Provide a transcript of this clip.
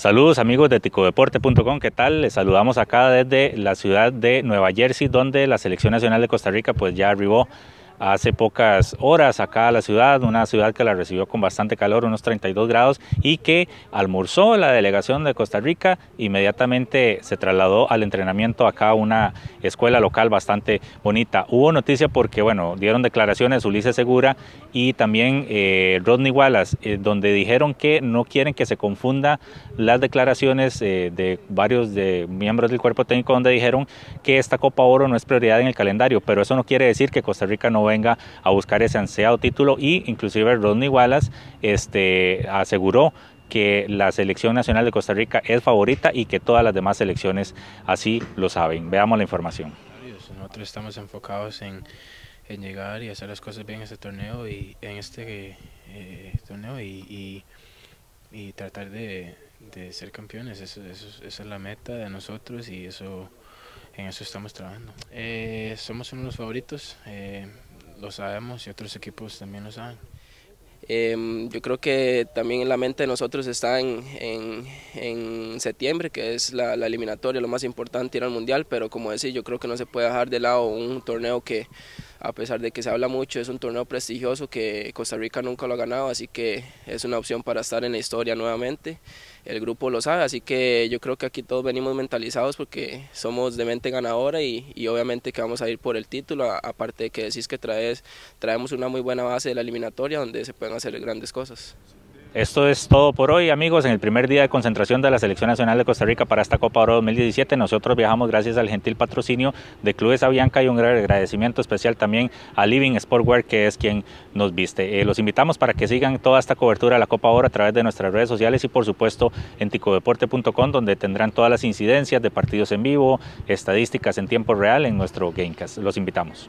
Saludos amigos de ticodeporte.com, ¿qué tal? Les saludamos acá desde la ciudad de Nueva Jersey, donde la Selección Nacional de Costa Rica pues ya arribó hace pocas horas acá a la ciudad, una ciudad que la recibió con bastante calor, unos 32 grados, y que almorzó la delegación de Costa Rica, inmediatamente se trasladó al entrenamiento acá a una escuela local bastante bonita. Hubo noticia porque, bueno, dieron declaraciones Ulises Segura y también eh, Rodney Wallace, eh, donde dijeron que no quieren que se confunda las declaraciones eh, de varios de miembros del cuerpo técnico, donde dijeron que esta Copa Oro no es prioridad en el calendario, pero eso no quiere decir que Costa Rica no venga a buscar ese ansiado título y inclusive Rodney Wallace este, aseguró que la selección nacional de Costa Rica es favorita y que todas las demás selecciones así lo saben. Veamos la información. Nosotros estamos enfocados en, en llegar y hacer las cosas bien en este torneo y en este eh, torneo y, y, tratar de, de, ser campeones. esa es la meta de nosotros y eso en eso estamos trabajando. Eh, somos uno de los favoritos. Eh, lo sabemos y otros equipos también lo saben. Eh, yo creo que también en la mente de nosotros está en, en, en septiembre, que es la, la, eliminatoria, lo más importante ir al mundial, pero como decía, yo creo que no se puede dejar de lado un torneo que, a pesar de que se habla mucho, es un torneo prestigioso que Costa Rica nunca lo ha ganado, así que es una opción para estar en la historia nuevamente. El grupo lo sabe, así que yo creo que aquí todos venimos mentalizados porque somos de mente ganadora y, obviamente que vamos a ir por el título, aparte de que decís que traes, traemos una muy buena base de la eliminatoria donde se pueden hacer grandes cosas. Esto es todo por hoy, amigos. En el primer día de concentración de la Selección Nacional de Costa Rica para esta Copa Oro 2017, nosotros viajamos gracias al gentil patrocinio de Clubes Avianca y un gran agradecimiento especial también a Living Sportwear, que es quien nos viste. Eh, los invitamos para que sigan toda esta cobertura de la Copa Oro a través de nuestras redes sociales y, por supuesto, en ticodeporte.com, donde tendrán todas las incidencias de partidos en vivo, estadísticas en tiempo real en nuestro Gamecast. Los invitamos.